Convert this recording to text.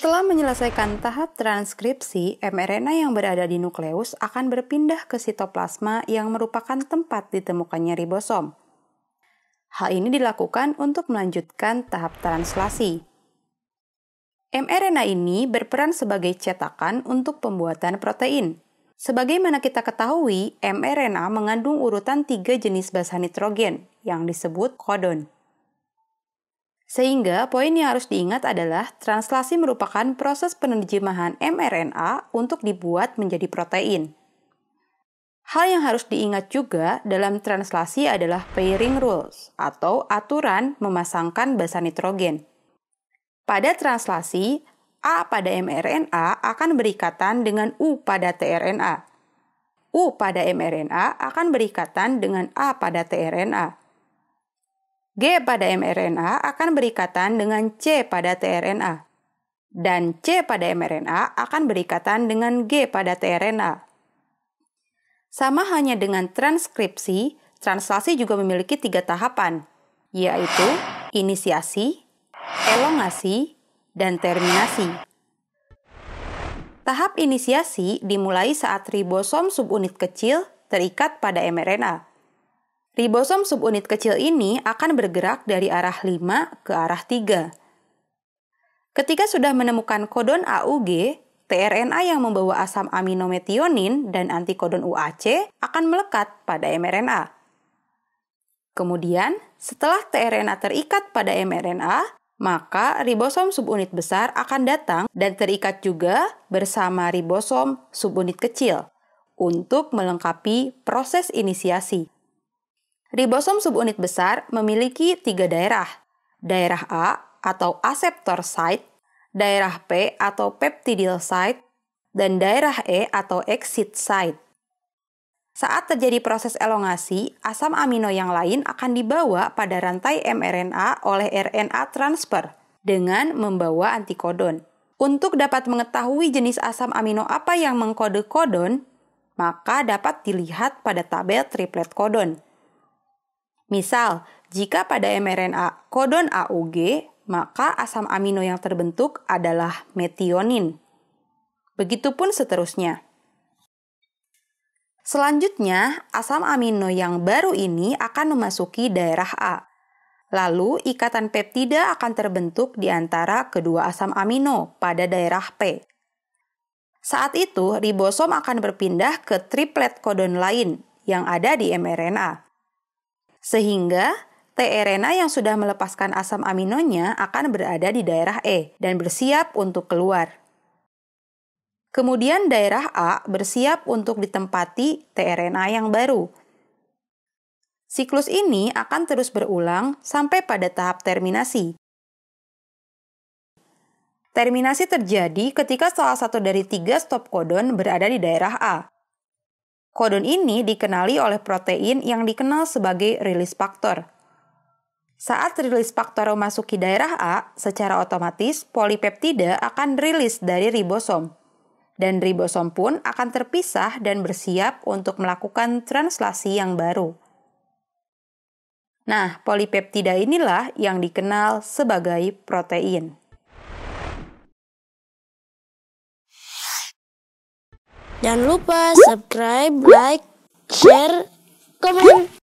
Setelah menyelesaikan tahap transkripsi, mRNA yang berada di nukleus akan berpindah ke sitoplasma yang merupakan tempat ditemukannya ribosom. Hal ini dilakukan untuk melanjutkan tahap translasi. mRNA ini berperan sebagai cetakan untuk pembuatan protein. Sebagaimana kita ketahui, mRNA mengandung urutan tiga jenis basa nitrogen yang disebut kodon. Sehingga poin yang harus diingat adalah translasi merupakan proses penerjemahan mRNA untuk dibuat menjadi protein. Hal yang harus diingat juga dalam translasi adalah pairing rules atau aturan memasangkan basa nitrogen. Pada translasi, A pada mRNA akan berikatan dengan U pada tRNA. U pada mRNA akan berikatan dengan A pada tRNA G pada mRNA akan berikatan dengan C pada tRNA. Dan C pada mRNA akan berikatan dengan G pada tRNA. Sama hanya dengan transkripsi, translasi juga memiliki tiga tahapan, yaitu inisiasi, elongasi, dan terminasi. Tahap inisiasi dimulai saat ribosom subunit kecil terikat pada mRNA. Ribosom subunit kecil ini akan bergerak dari arah 5 ke arah 3. Ketika sudah menemukan kodon AUG, tRNA yang membawa asam aminometionin dan antikodon UAC akan melekat pada mRNA. Kemudian, setelah tRNA terikat pada mRNA, maka ribosom subunit besar akan datang dan terikat juga bersama ribosom subunit kecil untuk melengkapi proses inisiasi. Ribosom subunit besar memiliki tiga daerah, daerah A atau aseptor site, daerah P atau peptidyl site, dan daerah E atau exit site. Saat terjadi proses elongasi, asam amino yang lain akan dibawa pada rantai mRNA oleh RNA transfer dengan membawa antikodon. Untuk dapat mengetahui jenis asam amino apa yang mengkode kodon, maka dapat dilihat pada tabel triplet kodon. Misal, jika pada mRNA kodon AUG, maka asam amino yang terbentuk adalah metionin. Begitupun seterusnya. Selanjutnya, asam amino yang baru ini akan memasuki daerah A. Lalu, ikatan peptida akan terbentuk di antara kedua asam amino pada daerah P. Saat itu, ribosom akan berpindah ke triplet kodon lain yang ada di mRNA. Sehingga tRNA yang sudah melepaskan asam aminonya akan berada di daerah E dan bersiap untuk keluar. Kemudian daerah A bersiap untuk ditempati tRNA yang baru. Siklus ini akan terus berulang sampai pada tahap terminasi. Terminasi terjadi ketika salah satu dari tiga stop kodon berada di daerah A. Kodon ini dikenali oleh protein yang dikenal sebagai rilis faktor. Saat rilis faktor memasuki daerah A, secara otomatis polipeptida akan rilis dari ribosom. Dan ribosom pun akan terpisah dan bersiap untuk melakukan translasi yang baru. Nah, polipeptida inilah yang dikenal sebagai protein. Jangan lupa subscribe, like, share, komen.